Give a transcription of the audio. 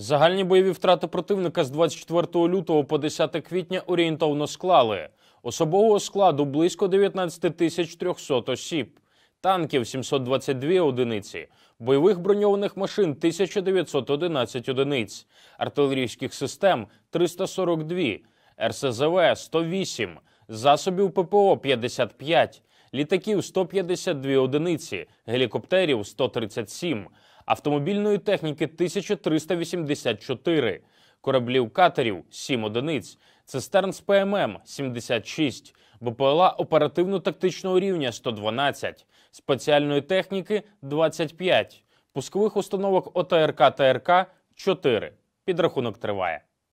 Загальні бойові втрати противника з 24 лютого по 10 квітня орієнтовно склали особового складу близько 19 тисяч 300 осіб, танків 722 одиниці, бойових броньованих машин 1911 одиниць, артилерійських систем 342, РСЗВ 108, засобів ППО 55, літаків 152 одиниці, гелікоптерів 137, автомобільної техніки 1384, кораблів катерів 7 одиниць, цистерн з ПММ 76, БПЛА оперативно-тактичного рівня 112, спеціальної техніки 25, пускових установок ОТРК ТРК 4. Підрахунок триває.